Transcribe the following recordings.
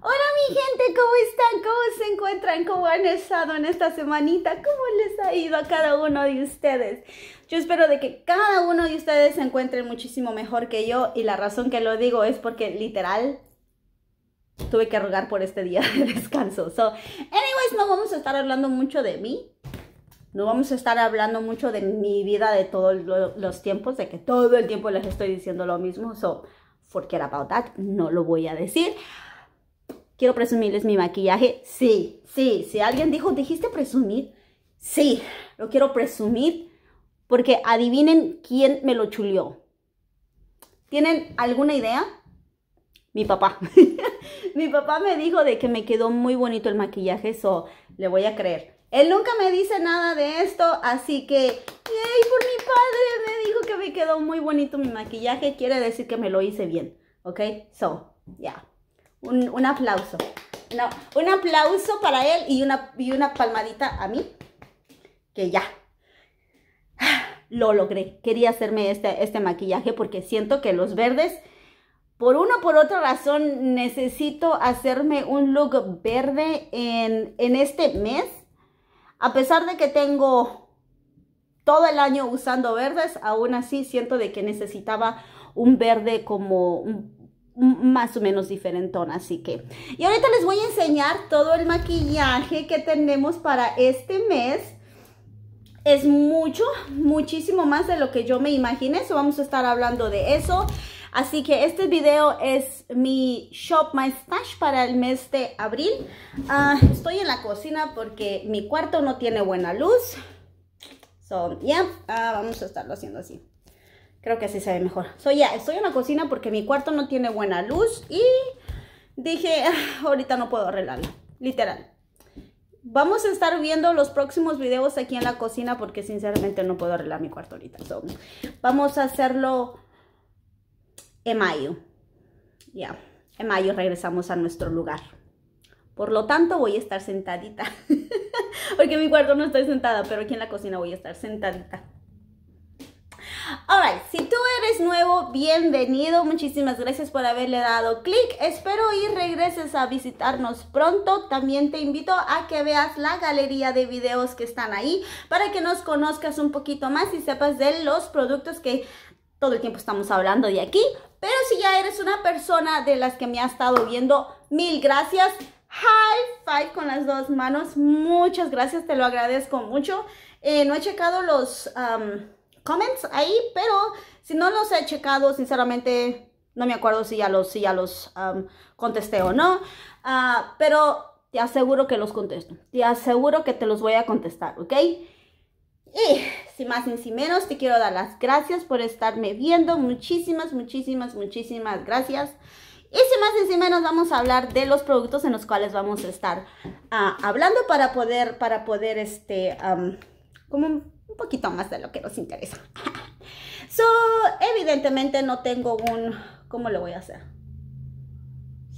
Hola mi gente, ¿cómo están? ¿Cómo se encuentran? ¿Cómo han estado en esta semanita? ¿Cómo les ha ido a cada uno de ustedes? Yo espero de que cada uno de ustedes se encuentren muchísimo mejor que yo y la razón que lo digo es porque literal tuve que rogar por este día de descanso. So, anyways, no vamos a estar hablando mucho de mí. No vamos a estar hablando mucho de mi vida de todos los tiempos, de que todo el tiempo les estoy diciendo lo mismo. So, forget about that, no lo voy a decir. Quiero presumirles mi maquillaje. Sí, sí, si alguien dijo, dijiste presumir. Sí, lo quiero presumir porque adivinen quién me lo chulió. ¿Tienen alguna idea? Mi papá. mi papá me dijo de que me quedó muy bonito el maquillaje, eso le voy a creer. Él nunca me dice nada de esto, así que, yay, por mi padre me dijo que me quedó muy bonito mi maquillaje, quiere decir que me lo hice bien, ¿ok? So, ya un, aplauso. No, un aplauso para él y una, y una palmadita a mí, que ya, lo logré. Quería hacerme este, este maquillaje porque siento que los verdes, por una o por otra razón, necesito hacerme un look verde en, este mes. A pesar de que tengo todo el año usando verdes, aún así siento de que necesitaba un verde como más o menos diferentón, así que. Y ahorita les voy a enseñar todo el maquillaje que tenemos para este mes. Es mucho, muchísimo más de lo que yo me imaginé, eso vamos a estar hablando de eso. Así que este video es mi Shop My Stash para el mes de abril. Ah, estoy en la cocina porque mi cuarto no tiene buena luz. So, ya ah, vamos a estarlo haciendo así. Creo que así se ve mejor. Soy ya, estoy en la cocina porque mi cuarto no tiene buena luz y dije, ah, ahorita no puedo arreglarlo, literal. Vamos a estar viendo los próximos videos aquí en la cocina porque sinceramente no puedo arreglar mi cuarto ahorita. vamos a hacerlo en mayo. Ya, en mayo regresamos a nuestro lugar. Por lo tanto, voy a estar sentadita. porque mi cuarto no estoy sentada, pero aquí en la cocina voy a estar sentadita. Alright, si tú eres nuevo, bienvenido. Muchísimas gracias por haberle dado clic. Espero y regreses a visitarnos pronto. También te invito a que veas la galería de videos que están ahí para que nos conozcas un poquito más y sepas de los productos que todo el tiempo estamos hablando de aquí. Pero si ya eres una persona de las que me ha estado viendo, mil gracias. High five con las dos manos. Muchas gracias, te lo agradezco mucho. Eh, no he checado los comments ahí, pero si no los he checado, sinceramente no me acuerdo si ya los, si los um, contesté o no, ah, pero te aseguro que los contesto, te aseguro que te los voy a contestar, ¿ok? Y sin más ni sin menos, te quiero dar las gracias por estarme viendo. Muchísimas, muchísimas, muchísimas gracias. Y sin más ni sin menos, vamos a hablar de los productos en los cuales vamos a estar ah, hablando para poder, para poder, este, um, ¿cómo? un poquito más de lo que nos interesa. so, evidentemente no tengo un... ¿Cómo lo voy a hacer?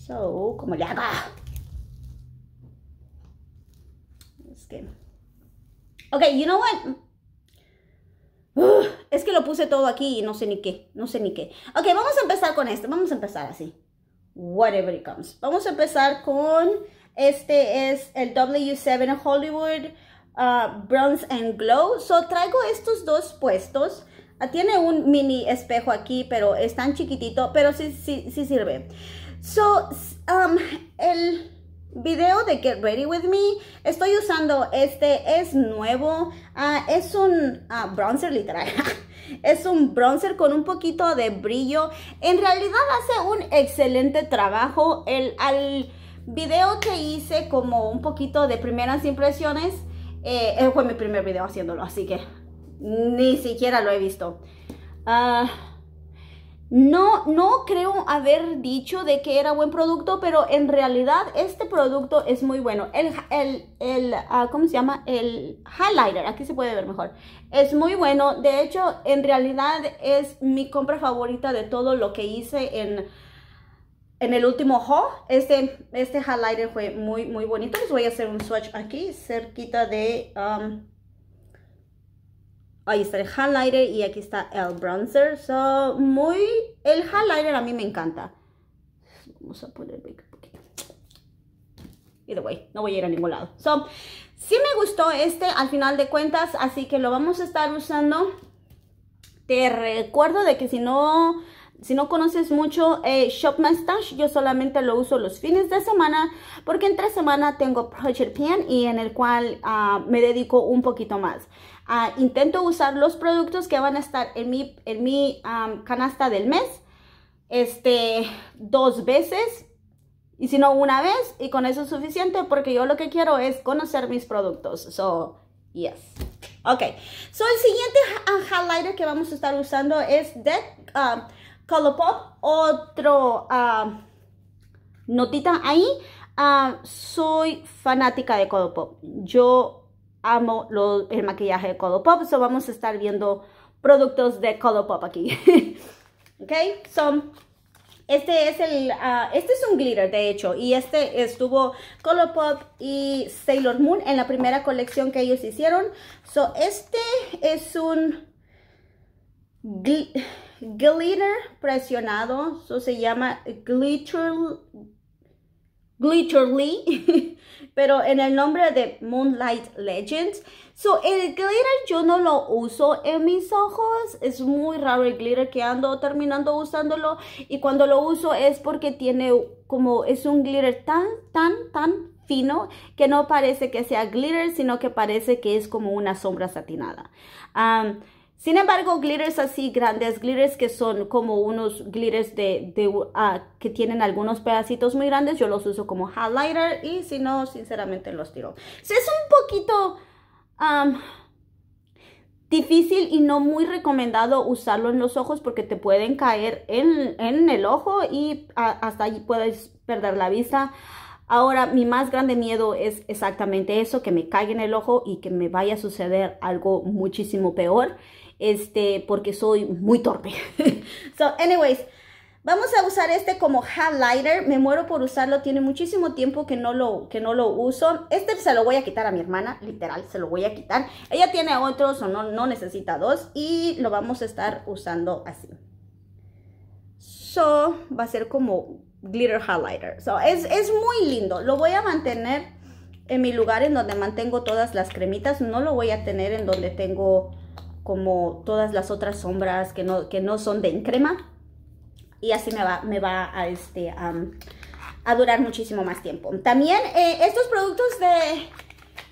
So, ¿cómo le hago? Es que... Ok, you know what? es que lo puse todo aquí y no sé ni qué, no sé ni qué. Ok, vamos a empezar con esto, vamos a empezar así. Whatever it comes. Vamos a empezar con, este es el W7 Hollywood Ah, Bronze and Glow. So traigo estos dos puestos. Ah, tiene un mini espejo aquí, pero es tan chiquitito, pero sí, sí, sí sirve. So, um, el video de Get Ready With Me, estoy usando este, es nuevo, ah, es un bronzer literal. es un bronzer con un poquito de brillo. En realidad hace un excelente trabajo. El, al video que hice como un poquito de primeras impresiones, eh, fue mi primer video haciéndolo, así que ni siquiera lo he visto. Ah, no, no creo haber dicho de que era buen producto, pero en realidad este producto es muy bueno. El, el, el ah, ¿cómo se llama? El highlighter, aquí se puede ver mejor. Es muy bueno. De hecho, en realidad es mi compra favorita de todo lo que hice en en el último haul, este, este highlighter fue muy, muy bonito. Les voy a hacer un swatch aquí, cerquita de... Um, ahí está el highlighter y aquí está el bronzer. So, muy... El highlighter a mí me encanta. Vamos a poner... Either way, no voy a ir a ningún lado. So, sí me gustó este al final de cuentas, así que lo vamos a estar usando. Te recuerdo de que si no si no conoces mucho eh, Shop Mustache, yo solamente lo uso los fines de semana porque entre semana tengo Project Plan y en el cual ah, me dedico un poquito más. Ah, intento usar los productos que van a estar en mi, en mi ah, canasta del mes este, dos veces y si no una vez y con eso es suficiente porque yo lo que quiero es conocer mis productos. So, yes. Ok, so el siguiente highlighter que vamos a estar usando es de... Colourpop, otro ah, notita ahí. Ah, soy fanática de Colourpop. Yo amo el maquillaje de Colourpop, Pop. So vamos a estar viendo productos de Colourpop aquí. ok, so este es el, ah, este es un glitter de hecho y este estuvo Colourpop y Sailor Moon en la primera colección que ellos hicieron. So este es un glitter presionado, eso se llama glitter, glitterly, pero en el nombre de Moonlight Legends. So, el glitter yo no lo uso en mis ojos, es muy raro el glitter que ando terminando usándolo y cuando lo uso es porque tiene como, es un glitter tan, tan, tan fino que no parece que sea glitter, sino que parece que es como una sombra satinada. Sin embargo, glitters así grandes, glitters que son como unos glitters de, ah, que tienen algunos pedacitos muy grandes, yo los uso como highlighter y si no, sinceramente los tiro. es un poquito difícil y no muy recomendado usarlo en los ojos porque te pueden caer en, el ojo y hasta allí puedes perder la vista. Ahora, mi más grande miedo es exactamente eso, que me caiga en el ojo y que me vaya a suceder algo muchísimo peor este, porque soy muy torpe. so, anyways, vamos a usar este como highlighter. Me muero por usarlo, tiene muchísimo tiempo que no lo, que no lo uso. Este se lo voy a quitar a mi hermana, literal, se lo voy a quitar. Ella tiene otros o no, no necesita dos y lo vamos a estar usando así. So, va a ser como glitter highlighter. So, es, es muy lindo, lo voy a mantener en mi lugar en donde mantengo todas las cremitas. No lo voy a tener en donde tengo como todas las otras sombras que no, que no son de en crema. Y así me va, me va a, este, a durar muchísimo más tiempo. También eh, estos productos de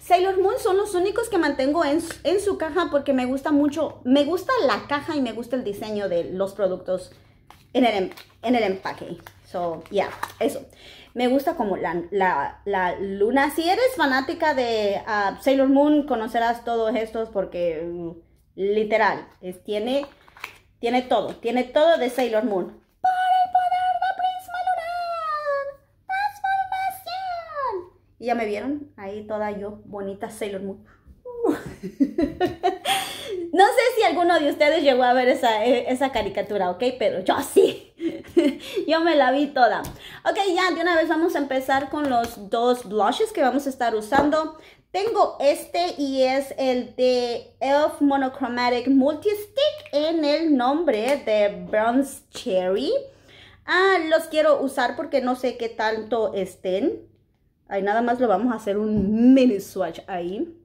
Sailor Moon son los únicos que mantengo en, su caja porque me gusta mucho, me gusta la caja y me gusta el diseño de los productos en el, em, en el empaque. So, yeah, eso. Me gusta como la, la, luna. Si eres fanática de ah, Sailor Moon, conocerás todos estos porque... Mm, Literal, tiene, tiene todo, tiene todo de Sailor Moon. Por el poder de Prisma transformación. Y ya me vieron, ahí toda yo, bonita Sailor Moon. No sé si alguno de ustedes llegó a ver esa, eh, esa caricatura, ¿ok? Pero yo sí. yo me la vi toda. Ok, ya de una vez vamos a empezar con los dos blushes que vamos a estar usando. Tengo este y es el de ELF Monochromatic Multistick en el nombre de Bronze Cherry. Ah, los quiero usar porque no sé qué tanto estén. Ahí nada más lo vamos a hacer un mini swatch ahí.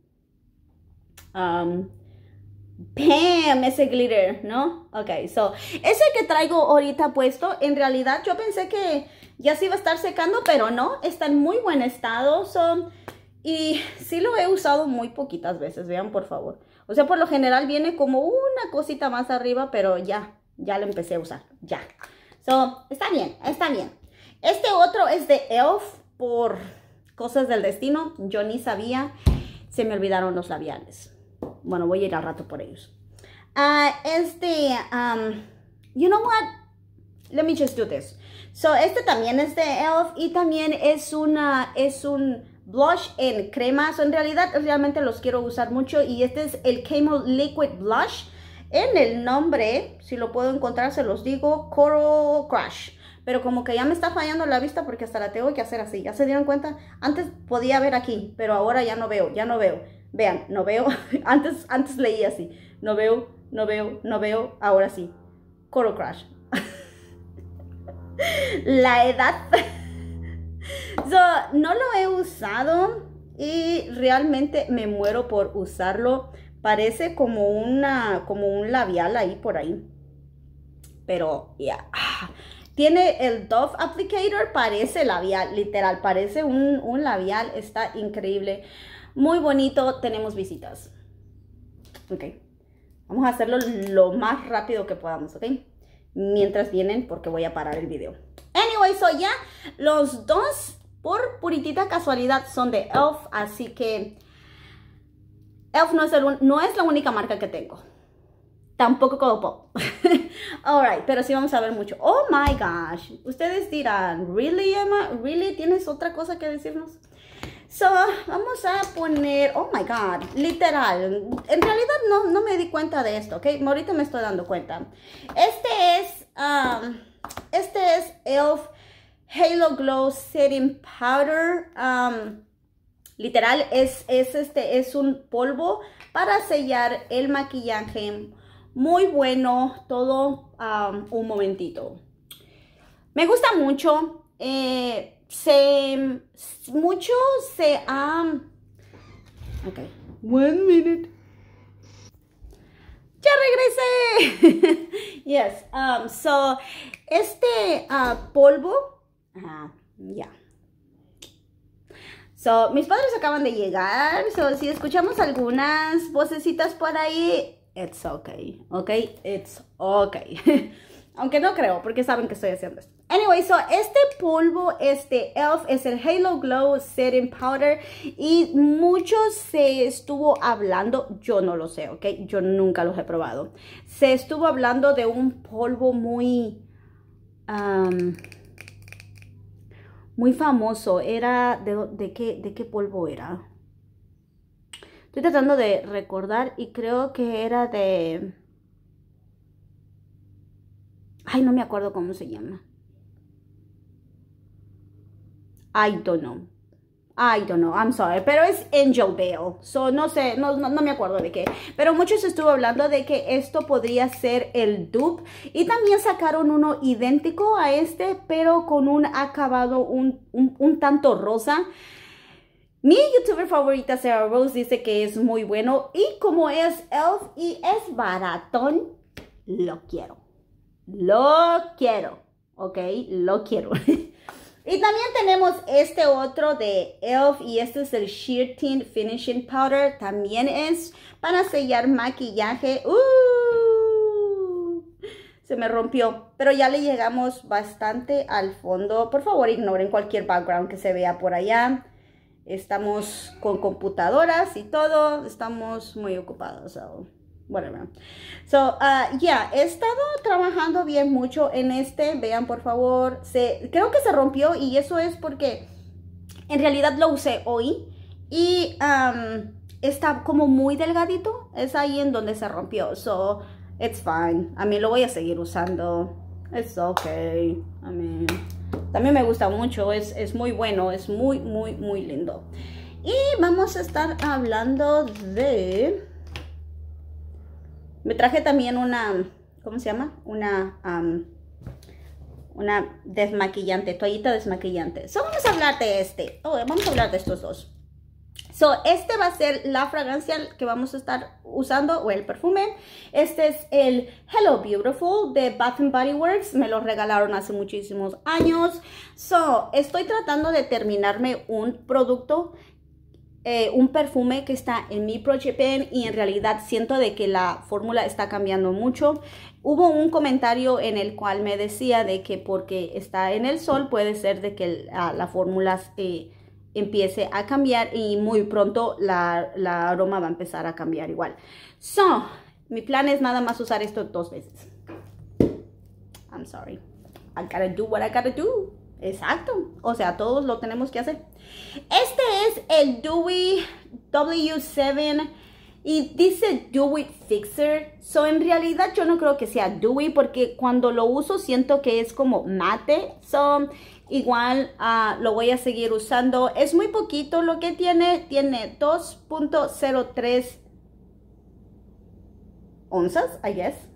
Um, ¡Bam! Ese glitter, ¿no? Ok, so, ese que traigo ahorita puesto, en realidad yo pensé que ya se iba a estar secando, pero no, está en muy buen estado. Son y sí lo he usado muy poquitas veces, vean por favor. O sea, por lo general viene como una cosita más arriba, pero ya, ya lo empecé a usar, ya. So, está bien, está bien. Este otro es de ELF por cosas del destino. Yo ni sabía, se me olvidaron los labiales. Bueno, voy a ir al rato por ellos. Ah, este, you know what? Let me just do this. So, este también es de ELF y también es una, es un Blush en crema. en realidad, realmente los quiero usar mucho. Y este es el Camel Liquid Blush. En el nombre, si lo puedo encontrar, se los digo, Coral Crush. Pero como que ya me está fallando la vista porque hasta la tengo que hacer así. ¿Ya se dieron cuenta? Antes podía ver aquí, pero ahora ya no veo, ya no veo. Vean, no veo. antes, antes leí así. No veo, no veo, no veo. Ahora sí. Coral Crush. la edad... So, no lo he usado y realmente me muero por usarlo. Parece como, una, como un labial ahí por ahí. Pero ya. Ah, tiene el Dove Applicator, parece labial, literal, parece un, un labial. Está increíble. Muy bonito, tenemos visitas. Ok. Vamos a hacerlo lo más rápido que podamos, ¿ok? Mientras vienen, porque voy a parar el video. Eso ya. Los dos, por puritita casualidad, son de ELF, así que ELF no es, la única marca que tengo. Tampoco all Alright, pero sí vamos a ver mucho. Oh my gosh. Ustedes dirán, ¿really, Emma? ¿Really? ¿Tienes otra cosa que decirnos? So, vamos a poner, oh my god, literal, en realidad no, no me di cuenta de esto, ¿ok? Ahorita me estoy dando cuenta. Este es, um, este es ELF Halo Glow Setting Powder. Um, literal, es, es, este, es un polvo para sellar el maquillaje. Muy bueno, todo um, un momentito. Me gusta mucho. Eh, se, mucho se one minute. ¡Ya regresé! yes, um, so, este uh, polvo Ah, ya. So, mis padres acaban de llegar. So, si escuchamos algunas vocecitas por ahí, it's okay. okay, it's okay. Aunque no creo, porque saben que estoy haciendo esto. Anyway, so este polvo, este ELF, es el Halo Glow Setting Powder. Y mucho se estuvo hablando, yo no lo sé, ¿ok? Yo nunca los he probado. Se estuvo hablando de un polvo muy... Um, muy famoso. Era, de, qué, ¿de qué polvo era? Estoy tratando de recordar y creo que era de... Ay, no me acuerdo cómo se llama. I don't I don't know, I'm sorry, pero es Angel Bale. so no sé, no, me acuerdo de qué, pero muchos estuvo hablando de que esto podría ser el dupe, y también sacaron uno idéntico a este, pero con un acabado un, un tanto rosa, mi youtuber favorita Sarah Rose dice que es muy bueno y como es elf y es baratón, lo quiero. Lo quiero, ¿ok? Lo quiero. Y también tenemos este otro de e.l.f. y este es el Sheer Tint Finishing Powder. También es para sellar maquillaje. ¡Uh! Se me rompió, pero ya le llegamos bastante al fondo. Por favor, ignoren cualquier background que se vea por allá. Estamos con computadoras y todo. Estamos muy ocupados. aún whatever. So, uh, yeah, he estado trabajando bien mucho en este. Vean, por favor. Se, creo que se rompió y eso es porque en realidad lo usé hoy. Y um, está como muy delgadito. Es ahí en donde se rompió. So, it's fine. A mí lo voy a seguir usando. It's okay. I mean, también me gusta mucho. Es, es muy bueno. Es muy, muy, muy lindo. Y vamos a estar hablando de... Me traje también una, ¿cómo se llama? Una, una desmaquillante, toallita desmaquillante. So, vamos a hablar de este. Oh, vamos a hablar de estos dos. So, este va a ser la fragancia que vamos a estar usando, o el perfume. Este es el Hello Beautiful de Bath and Body Works. Me lo regalaron hace muchísimos años. So, estoy tratando de terminarme un producto eh, un perfume que está en mi Project Pen y en realidad siento de que la fórmula está cambiando mucho. Hubo un comentario en el cual me decía de que porque está en el sol puede ser de que ah, la, fórmula eh, empiece a cambiar y muy pronto la, la aroma va a empezar a cambiar igual. So, mi plan es nada más usar esto dos veces. I'm sorry. I gotta do what I gotta do. Exacto. O sea, todos lo tenemos que hacer. Este es el Dewey W7 y dice Dewey Fixer. So, en realidad yo no creo que sea Dewey porque cuando lo uso siento que es como mate. So, igual ah, lo voy a seguir usando. Es muy poquito lo que tiene. Tiene 2.03 onzas, I guess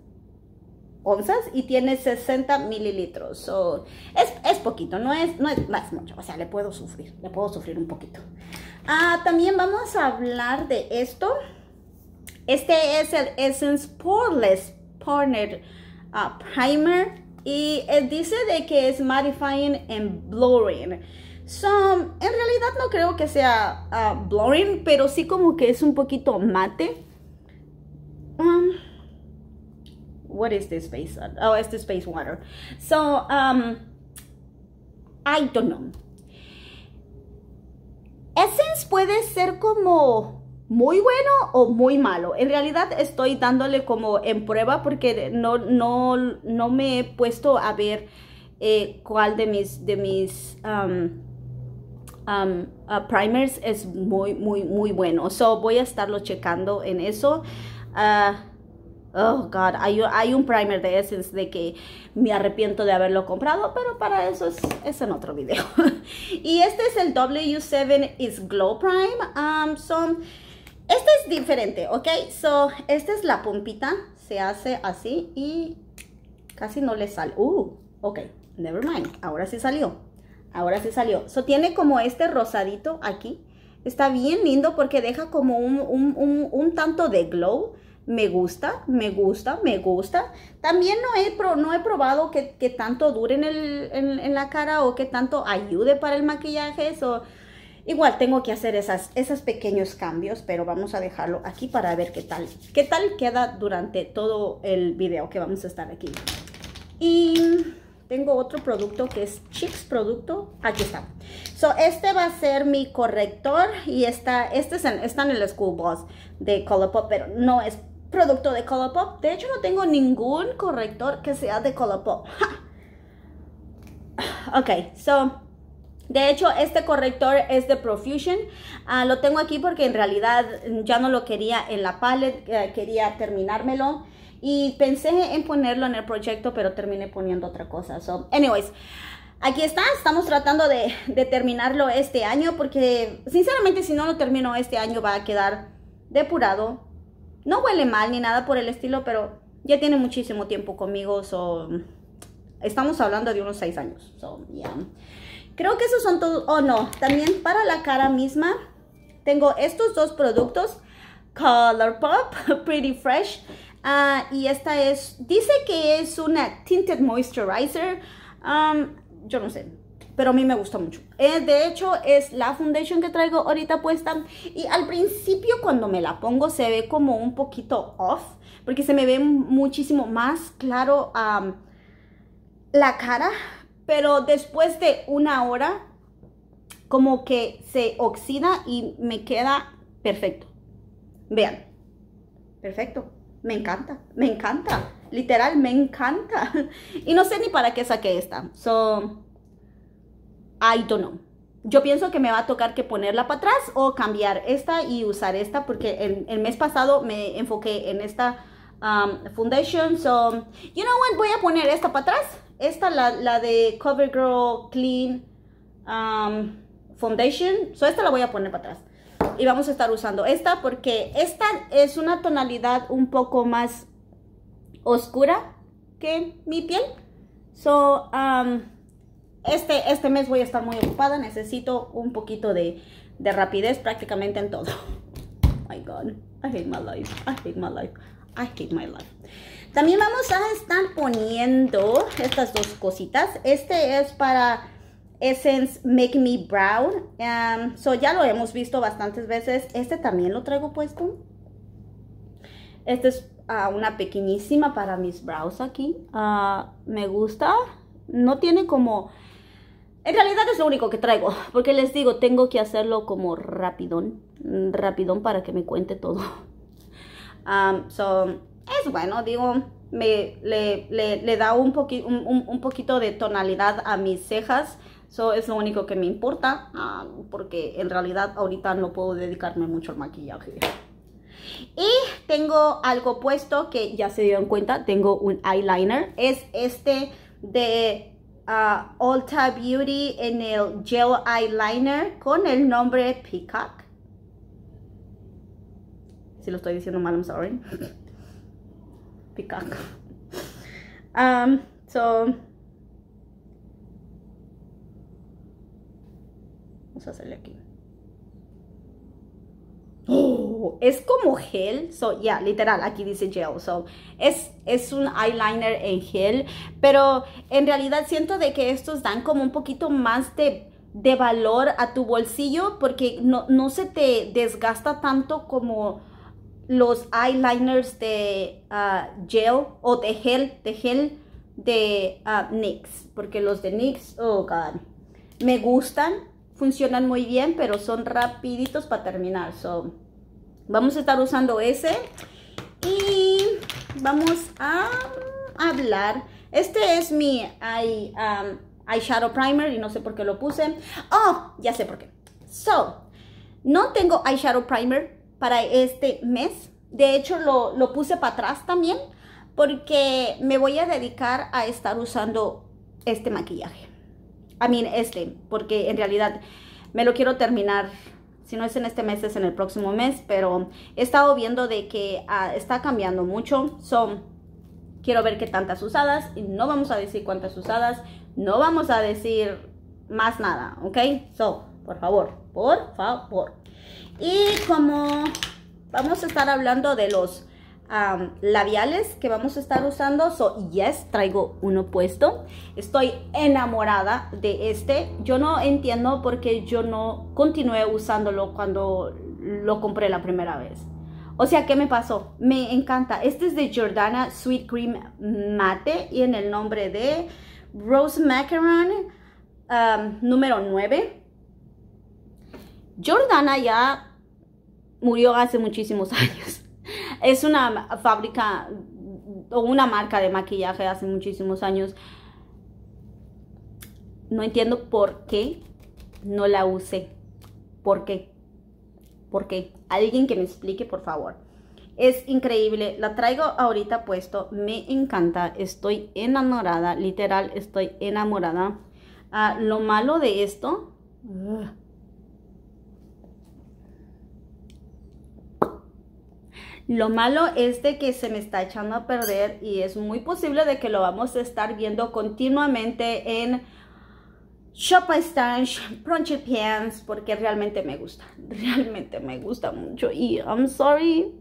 onzas y tiene 60 mililitros. o es, es, poquito, no es, no es más mucho. O sea, le puedo sufrir, le puedo sufrir un poquito. Ah, también vamos a hablar de esto. Este es el Essence Poreless Partner ah, Primer y eh, dice de que es mattifying and Blurring. So, en realidad no creo que sea ah, blurring, pero sí como que es un poquito mate. Um, what is this space? Oh, it's the space water. So um, I don't know. Essence puede ser como muy bueno o muy malo. En realidad estoy dándole como en prueba porque no, no, no me he puesto a ver eh, cuál de mis, de mis um, um, uh, primers es muy, muy, muy bueno. So voy a estarlo checando en eso. Uh, oh God, hay, un primer de Essence de que me arrepiento de haberlo comprado, pero para eso es, en otro video. y este es el W7 Is Glow Prime. Um, este es diferente, ¿ok? So, esta es la pompita, se hace así y casi no le sale. Uh, ok, never mind, ahora sí salió. Ahora sí salió. So, tiene como este rosadito aquí. Está bien lindo porque deja como un, un tanto de glow me gusta, me gusta, me gusta. También no he, no he probado que, tanto dure en, la cara o que tanto ayude para el maquillaje. Eso, igual tengo que hacer esos pequeños cambios, pero vamos a dejarlo aquí para ver qué tal, qué tal queda durante todo el video que vamos a estar aquí. Y tengo otro producto que es Chips Producto. Aquí está. So, este va a ser mi corrector y está este en, está en el School Boss de Colourpop, pero no es producto de Colourpop. De hecho, no tengo ningún corrector que sea de Colourpop. Ok, so... De hecho, este corrector es de Profusion. Ah, lo tengo aquí porque en realidad ya no lo quería en la palette, eh, quería terminármelo. Y pensé en ponerlo en el proyecto, pero terminé poniendo otra cosa. So, anyways, aquí está. Estamos tratando de, de terminarlo este año porque, sinceramente, si no lo termino este año va a quedar depurado no huele mal ni nada por el estilo, pero ya tiene muchísimo tiempo conmigo, so, estamos hablando de unos seis años, so, yeah. Creo que esos son todos, oh no, también para la cara misma, tengo estos dos productos, Colourpop, Pretty Fresh, ah, y esta es, dice que es una Tinted Moisturizer, um, yo no sé, pero a mí me gusta mucho. Eh, de hecho, es la foundation que traigo ahorita puesta. Y al principio cuando me la pongo se ve como un poquito off, porque se me ve muchísimo más claro la cara. Pero después de una hora, como que se oxida y me queda perfecto. Vean, perfecto. Me encanta, me encanta. Literal, me encanta. Y no sé ni para qué saqué esta. So, I don't know. Yo pienso que me va a tocar que ponerla para atrás o cambiar esta y usar esta porque el, mes pasado me enfoqué en esta um, foundation. So, you know what, voy a poner esta para atrás. Esta, la, de CoverGirl Clean um, Foundation. So, esta la voy a poner para atrás. Y vamos a estar usando esta porque esta es una tonalidad un poco más oscura que mi piel. So, um, este, este mes voy a estar muy ocupada, necesito un poquito de, rapidez prácticamente en todo. my God, I hate my life, I hate my life, I hate my life. También vamos a estar poniendo estas dos cositas. Este es para Essence Make Me Brown. so ya lo hemos visto bastantes veces. Este también lo traigo puesto. Este es ah, una pequeñísima para mis brows aquí. Ah, me gusta. No tiene como en realidad es lo único que traigo, porque les digo, tengo que hacerlo como rapidón, rapidón para que me cuente todo. so, es bueno, digo, me, le, da un, poquito de tonalidad a mis cejas. Eso es lo único que me importa, porque en realidad ahorita no puedo dedicarme mucho al maquillaje. Y tengo algo puesto que ya se dieron cuenta, tengo un eyeliner. Es este de uh, Ulta Beauty en el gel eyeliner con el nombre Peacock. Si lo estoy diciendo mal, I'm sorry. Peacock. Um, so... Vamos a hacerle aquí. Oh, es como gel, so yeah, literal, aquí dice gel, so es, es un eyeliner en gel, pero en realidad siento de que estos dan como un poquito más de, valor a tu bolsillo porque no, se te desgasta tanto como los eyeliners de uh, gel o de gel, de gel de uh, NYX, porque los de NYX, oh god, me gustan, funcionan muy bien, pero son rapiditos para terminar. So, vamos a estar usando ese y vamos a hablar. Este es mi eye, um, eyeshadow primer y no sé por qué lo puse. Oh, ya sé por qué. So, no tengo eyeshadow primer para este mes. De hecho, lo puse para atrás también porque me voy a dedicar a estar usando este maquillaje. I mí mean, este, porque en realidad me lo quiero terminar. Si no es en este mes, es en el próximo mes. Pero he estado viendo de que ah, está cambiando mucho. so, quiero ver qué tantas usadas. Y no vamos a decir cuántas usadas. No vamos a decir más nada, ¿ok? So, por favor, por favor. Y como vamos a estar hablando de los labiales que vamos a estar usando. So, yes, traigo uno puesto. Estoy enamorada de este. Yo no entiendo por qué yo no continué usándolo cuando lo compré la primera vez. O sea, ¿qué me pasó? Me encanta. Este es de Jordana Sweet Cream Mate y en el nombre de Rose Macaron número 9. Jordana ya murió hace muchísimos años es una fábrica o una marca de maquillaje hace muchísimos años. No entiendo por qué no la usé. ¿Por qué? ¿Por qué? Alguien que me explique, por favor. Es increíble, la traigo ahorita puesto, me encanta, estoy enamorada, literal, estoy enamorada. Ah, lo malo de esto, Lo malo es de que se me está echando a perder y es muy posible de que lo vamos a estar viendo continuamente en Shop Stash, Prunchy Pants, porque realmente me gusta, realmente me gusta mucho. Y I'm sorry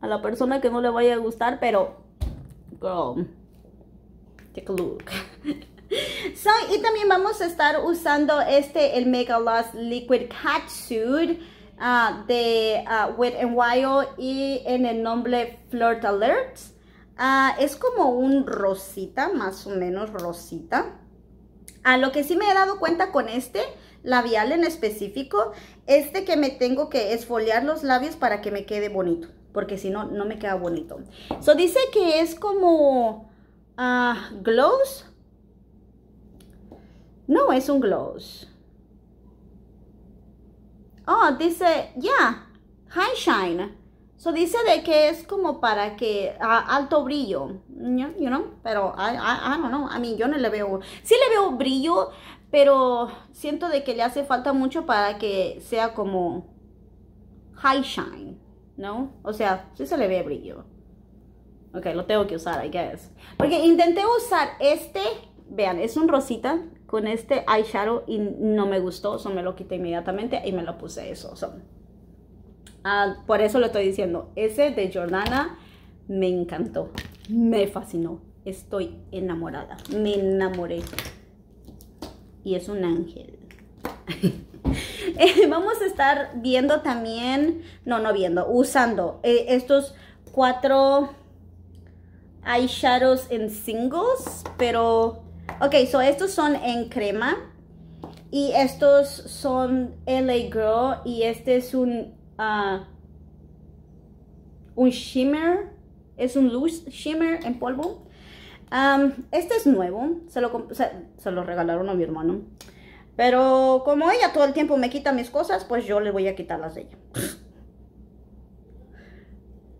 a la persona que no le vaya a gustar, pero, girl, take a look. so, y también vamos a estar usando este, el Mega Lost Liquid Catsuit Ah, de ah, Wet n Wild y en el nombre Flirt Alerts. Ah, es como un rosita, más o menos rosita. A lo que sí me he dado cuenta con este labial en específico, este que me tengo que esfoliar los labios para que me quede bonito, porque si no, no me queda bonito. So dice que es como gloss. No, es un gloss. Oh, dice, yeah, high shine. So dice de que es como para que a, alto brillo, you know, pero I, I, don't know, a I mí mean, yo no le veo, sí le veo brillo, pero siento de que le hace falta mucho para que sea como high shine, ¿no? O sea, sí se le ve brillo. Ok, lo tengo que usar, I guess. Porque intenté usar este, vean, es un rosita, con este eyeshadow y no me gustó, so me lo quité inmediatamente y me lo puse eso. Ah, por eso lo estoy diciendo, ese de Jordana me encantó, me fascinó, estoy enamorada, me enamoré. Y es un ángel. vamos a estar viendo también, no, no viendo, usando eh, estos cuatro eyeshadows en singles, pero Ok, so estos son en crema. Y estos son LA Girl. Y este es un... Uh, un shimmer. Es un loose shimmer en polvo. Um, este es nuevo. Se lo, regalaron a mi hermano. Pero como ella todo el tiempo me quita mis cosas, pues yo le voy a quitar las de ella.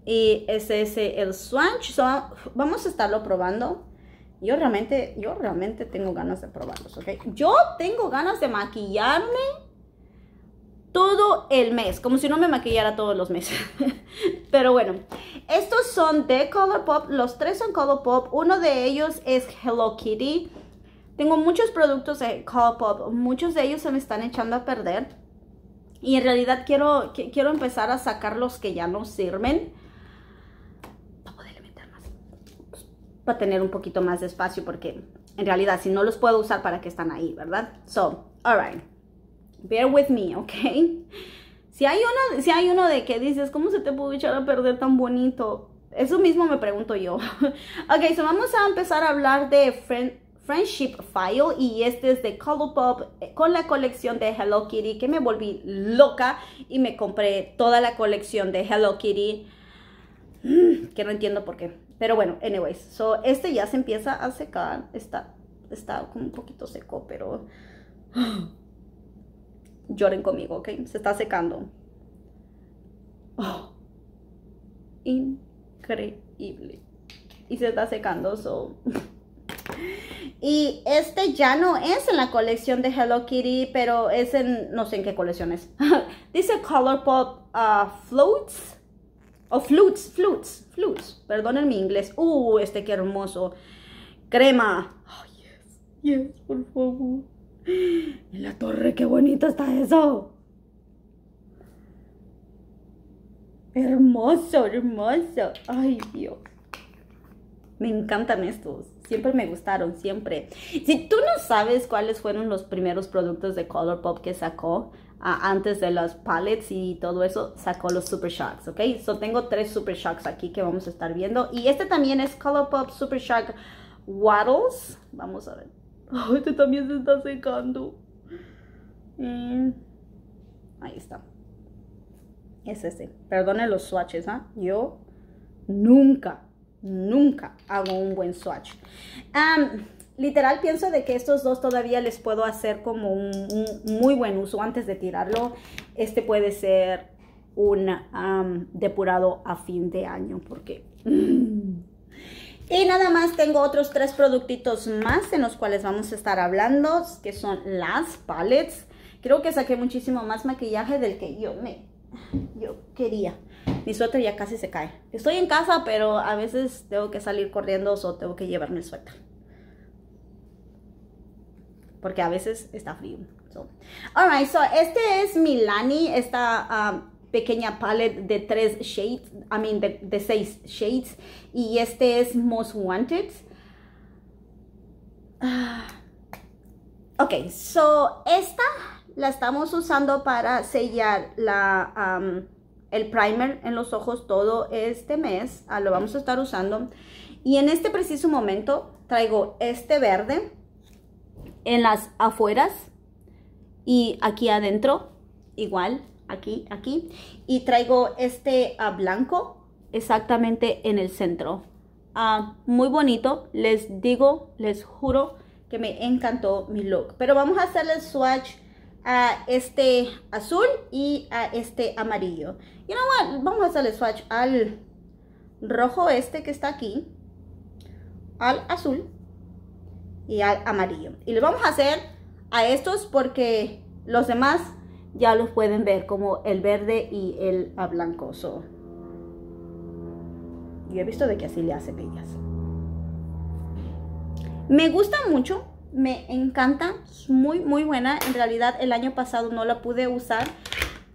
y ese es el swatch. vamos a estarlo probando. Yo realmente, yo realmente tengo ganas de probarlos, ¿ok? Yo tengo ganas de maquillarme todo el mes, como si no me maquillara todos los meses. Pero bueno, estos son de Colourpop, los tres son Colourpop, uno de ellos es Hello Kitty. Tengo muchos productos de Colourpop, muchos de ellos se me están echando a perder. Y en realidad quiero, quiero empezar a sacar los que ya no sirven. para tener un poquito más de espacio porque en realidad si no los puedo usar para que están ahí, ¿verdad? So, alright, bear with me, ¿ok? Si hay uno, si hay uno de que dices, ¿cómo se te pudo echar a perder tan bonito? Eso mismo me pregunto yo. ok, so vamos a empezar a hablar de Friendship File y este es de Color Pop eh, con la colección de Hello Kitty que me volví loca y me compré toda la colección de Hello Kitty mm, que no entiendo por qué pero bueno, anyways, so este ya se empieza a secar, está, está como un poquito seco, pero lloren conmigo, ¿ok? Se está secando. increíble. Y se está secando, so... Y este ya no es en la colección de Hello Kitty, pero es en, no sé en qué colección es. Dice Colourpop uh, Floats. O flutes, flutes, flutes. Perdonen mi inglés. Uh, este qué hermoso. Crema. Oh, yes, yes, por favor. En la torre, qué bonito está eso. Hermoso, hermoso. Ay, Dios. Me encantan estos. Siempre me gustaron, siempre. Si tú no sabes cuáles fueron los primeros productos de Colourpop que sacó, antes de las palettes y todo eso, sacó los Super Sharks, ¿ok? So tengo tres Super Sharks aquí que vamos a estar viendo. Y este también es Color Pop Super Shark Waddles. Vamos a ver. este también se está secando. Mm. Ahí está. Es este. Perdone los swatches, ¿ah? Yo nunca, nunca hago un buen swatch literal pienso de que estos dos todavía les puedo hacer como un, muy buen uso antes de tirarlo. Este puede ser un depurado a fin de año porque... Y nada más tengo otros tres productitos más en los cuales vamos a estar hablando, que son las palettes. Creo que saqué muchísimo más maquillaje del que yo me yo quería. Mi suéter ya casi se cae. Estoy en casa, pero a veces tengo que salir corriendo o tengo que llevarme el suéter porque a veces está frío. So. Alright, so este es Milani, esta ah, pequeña palette de tres shades, I mean de, seis shades, y este es Most Wanted. Ah, ok, so esta la estamos usando para sellar la, el primer en los ojos todo este mes, ah, lo vamos a estar usando. Y en este preciso momento traigo este verde, en las afueras y aquí adentro, igual, aquí, aquí. Y traigo este a ah, blanco exactamente en el centro. Ah, muy bonito, les digo, les juro que me encantó mi look. Pero vamos a hacerle el swatch a este azul y a este amarillo. You know Vamos a hacerle swatch al rojo este que está aquí, al azul y amarillo. Y lo vamos a hacer a estos porque los demás ya los pueden ver como el verde y el blancoso. Yo he visto de que así le hace ellas. Me gusta mucho, me encanta, es muy muy buena. En realidad el año pasado no la pude usar,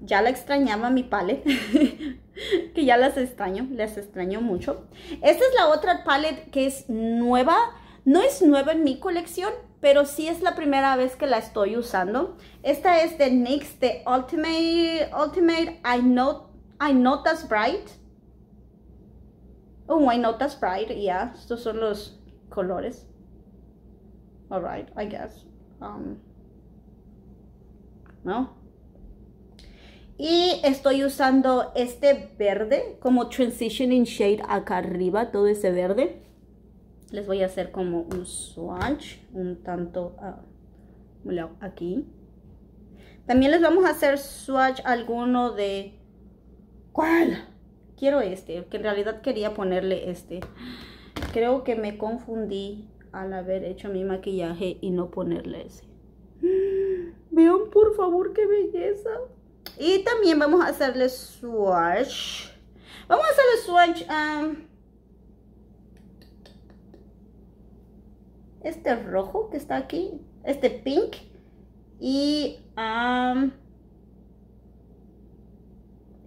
ya la extrañaba mi palette, que ya las extraño, las extraño mucho. Esta es la otra palette que es nueva, no es nueva en mi colección, pero sí es la primera vez que la estoy usando. Esta es de NYX de Ultimate, Ultimate I, Not, I Notas Bright. Oh, I Notas Bright, ya. Yeah. Estos son los colores. Alright, I guess. Um, ¿No? Y estoy usando este verde como transitioning shade acá arriba, todo ese verde les voy a hacer como un swatch, un tanto ah, aquí. También les vamos a hacer swatch alguno de... ¿Cuál? Quiero este, que en realidad quería ponerle este. Creo que me confundí al haber hecho mi maquillaje y no ponerle ese. Vean por favor qué belleza. Y también vamos a hacerle swatch. Vamos a hacerle swatch... Ah, este rojo que está aquí, este pink y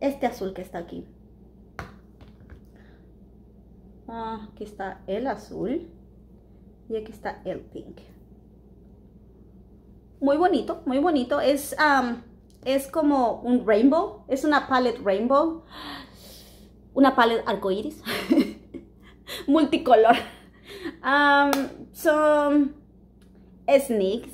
este azul que está aquí. Ah, aquí está el azul y aquí está el pink. Muy bonito, muy bonito. Es, es como un rainbow, es una palette rainbow, una palette arcoíris multicolor. Um, son sneaks.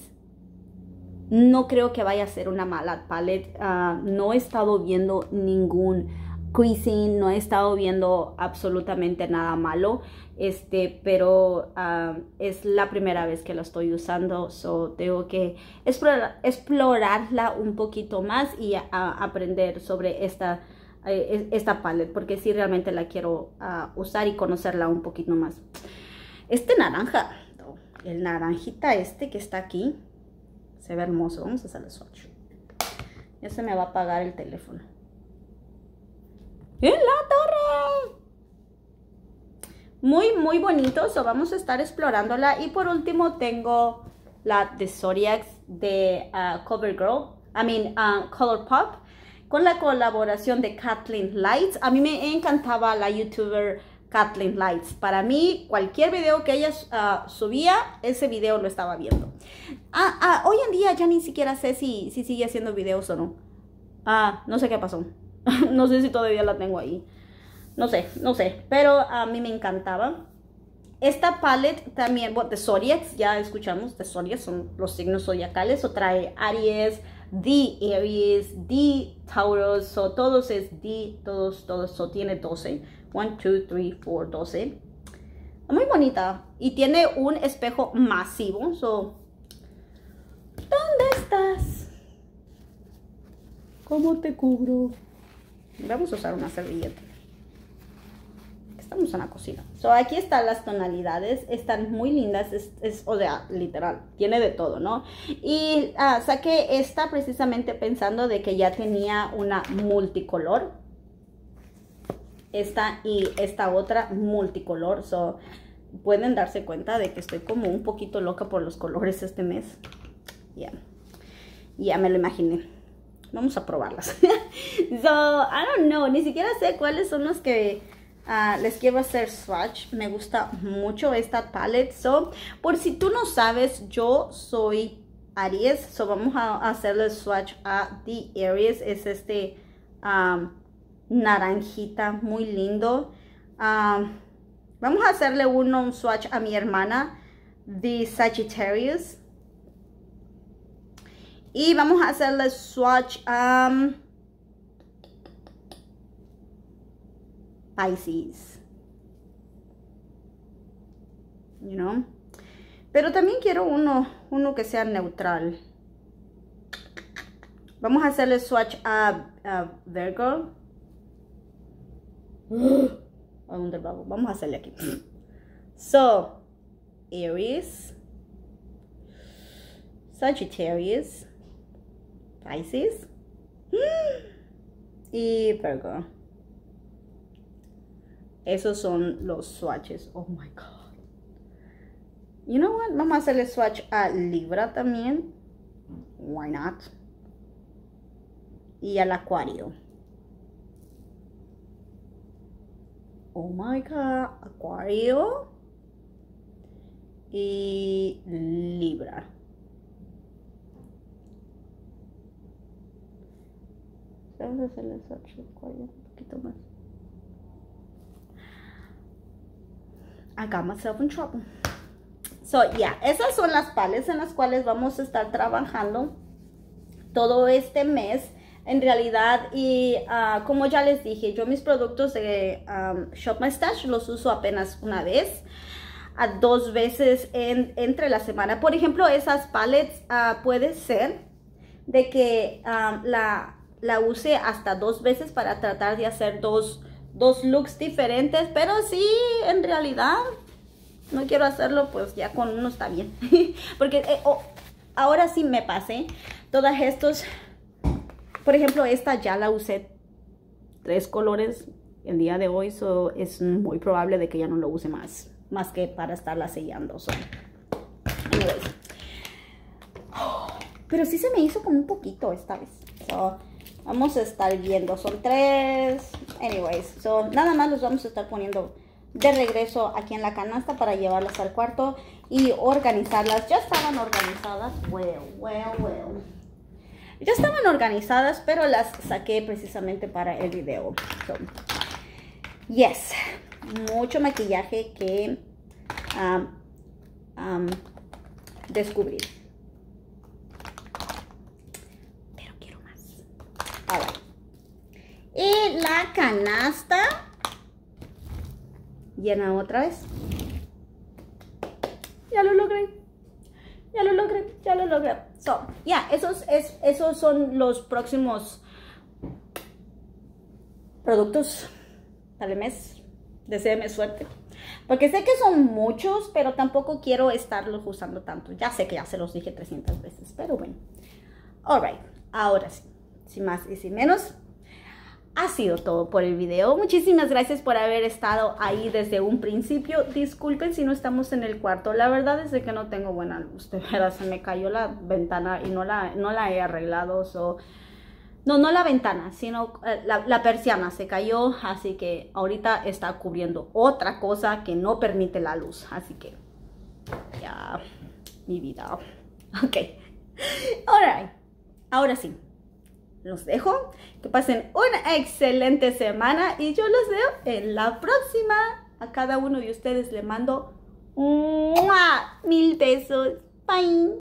No creo que vaya a ser una mala palette. Ah, no he estado viendo ningún cuisine, no he estado viendo absolutamente nada malo, este, pero ah, es la primera vez que la estoy usando, so tengo que explorarla un poquito más y aprender sobre esta, eh, e, esta palette, porque si realmente la quiero ah, usar y conocerla un poquito más. Este naranja, el naranjita este que está aquí, se ve hermoso. Vamos a hacer las 8. Ya se me va a apagar el teléfono. ¡En la torre! Muy, muy bonito. So, vamos a estar explorándola. Y por último tengo la de Zodiac de ah, CoverGirl. I mean, Color ah, ColourPop. Con la colaboración de Kathleen Lights. A mí me encantaba la youtuber Kathleen Lights. Para mí, cualquier video que ella ah, subía, ese video lo estaba viendo. Ah, ah, hoy en día ya ni siquiera sé si, si sigue haciendo videos o no. Ah, no sé qué pasó. no sé si todavía la tengo ahí. No sé, no sé. Pero a mí me encantaba. Esta palette también, de Zodiacs, ya escuchamos, de Zodiacs son los signos zodiacales, o trae Aries, The Aries, The Taurus, o todos es The, todos, todos, so tiene 12 1, 2, 3, 4, 12. Muy bonita. Y tiene un espejo masivo. ¿Dónde estás? ¿Cómo te cubro? Vamos a usar una servilleta. Estamos en la cocina. aquí están las tonalidades. Están muy lindas. Es, o sea, literal. Tiene de todo, ¿no? Y ah, saqué esta precisamente pensando de que ya tenía una multicolor esta y esta otra multicolor. So, pueden darse cuenta de que estoy como un poquito loca por los colores este mes. Ya, yeah. ya me lo imaginé. Vamos a probarlas. so, I don't know, ni siquiera sé cuáles son los que... Ah, les quiero hacer swatch, me gusta mucho esta palette, so, por si tú no sabes, yo soy Aries, so vamos a hacerle swatch a The Aries, es este ah, naranjita, muy lindo. Ah, vamos a hacerle uno, un swatch a mi hermana de Sagittarius. Y vamos a hacerle swatch a um, Pisces. You know? Pero también quiero uno, uno que sea neutral. Vamos a hacerle swatch a Virgo. Vamos a hacerle aquí. So, Aries, Sagittarius, Pisces y Virgo. Esos son los swatches. Oh my God. You know what? Vamos a hacerle swatch a Libra también. Why not? Y al Acuario. Oh my God, Acuario y Libra. Vamos a el Acuario un poquito más. I got myself in trouble. So, yeah, esas son las pales en las cuales vamos a estar trabajando todo este mes en realidad y ah, como ya les dije yo mis productos de Shop Mustache los uso apenas una vez a dos veces entre la semana por ejemplo esas palettes ah, puede ser de que la, la, use hasta dos veces para tratar de hacer dos, looks diferentes pero sí en realidad no quiero hacerlo pues ya con uno está bien porque eh, ahora sí me pasé todas estos por ejemplo, esta ya la usé tres colores el día de hoy, so es muy probable de que ya no lo use más, más que para estarla sellando. So. pero sí se me hizo como un poquito esta vez. So, vamos a estar viendo, son tres. Anyways, so, nada más los vamos a estar poniendo de regreso aquí en la canasta para llevarlas al cuarto y organizarlas. Ya estaban organizadas. Well, well, well. Ya estaban organizadas, pero las saqué precisamente para el video. yes, mucho maquillaje que descubrir. descubrí. Pero quiero más. Ahora. Y la canasta llena otra vez. Ya lo logré ya lo logré, ya lo logré. So, ya, esos, es, esos son los próximos productos para el mes. Deseeme suerte. Porque sé que son muchos, pero tampoco quiero estarlos usando tanto. Ya sé que ya se los dije 300 veces, pero bueno. Alright, ahora sí. Sin más y sin menos, ha sido todo por el video. Muchísimas gracias por haber estado ahí desde un principio. Disculpen si no estamos en el cuarto. La verdad es que no tengo buena luz. De verdad, se me cayó la ventana y no la, no la he arreglado. No, no la ventana, sino eh, la, persiana se cayó. Así que ahorita está cubriendo otra cosa que no permite la luz. Así que ya, mi vida. Ok. Ahora sí los dejo. Que pasen una excelente semana y yo los veo en la próxima. A cada uno de ustedes le mando mil besos. Bye.